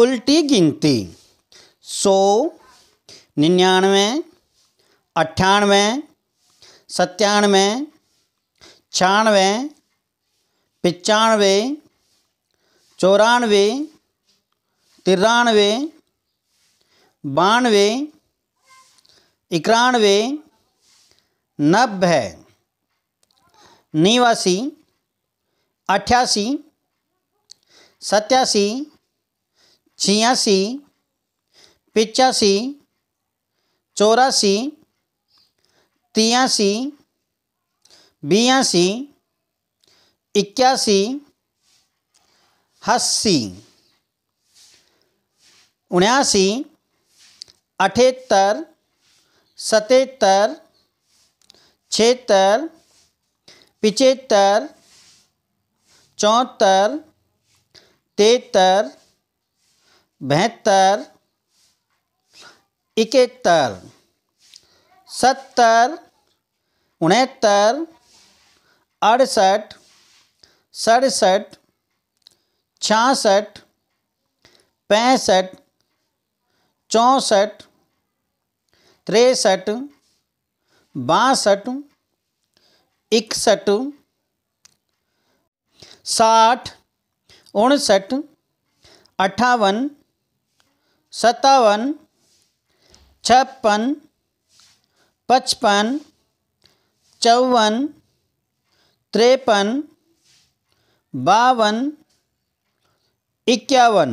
उल्टी गिनती सौ निन्यानवे अट्ठानवे सत्तानवे छियानवे पचानवे चौरानवे तिरानवे बानवे इक्यानवे नब्बे नवासी अठासी सत्यासी छियासी पिचासी चौरासी तियासी बयासी इक्यासी अस्सी उन्यासी अठहत्तर सतहत्तर छिहत्तर पिचहत्तर चौहत्तर तिहत्तर बहत्तर इकहत्तर सत्तर उनहत्तर अड़सठ सड़सठ छियासठ पैंसठ चौंसठ तिरसठ बासठ इकसठ साठ उनसठ अट्ठावन सत्तावन छप्पन पचपन चौवन त्रेपन बावन इक्यावन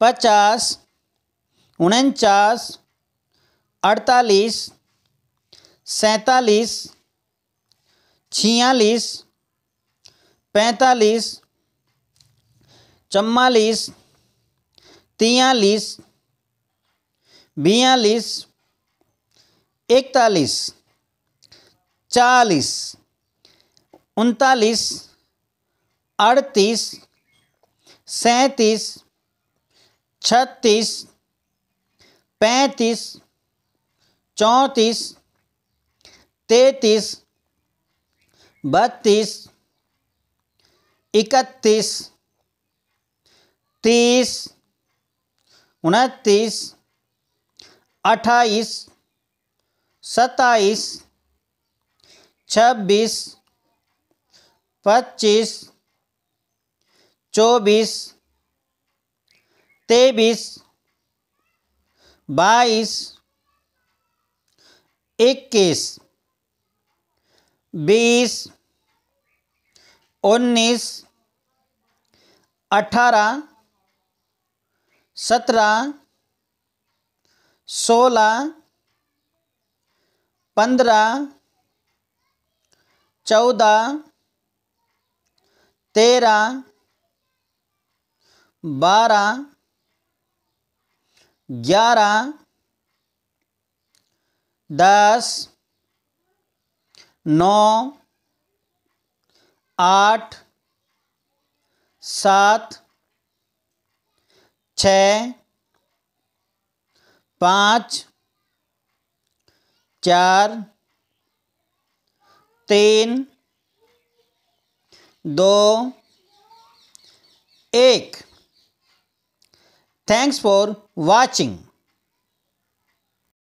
पचास उनचास अड़तालीस सैंतालीस छियालीस पैंतालीस चम्मालीस तियालीस बयालीस इकतालीस चालीस उनतालीस अड़तीस सैंतीस छत्तीस पैंतीस चौंतीस तैंतीस बत्तीस इकतीस तीस उनतीस अट्ठाईस सत्ताईस छब्बीस पच्चीस चौबीस तेईस बाईस इक्कीस बीस उन्नीस अठारह सत्रह सोलह पंद्रह चौदह तेरह बारह ग्यारह दस नौ आठ सात छ पाँच चार तीन दो एक थैंक्स फॉर वॉचिंग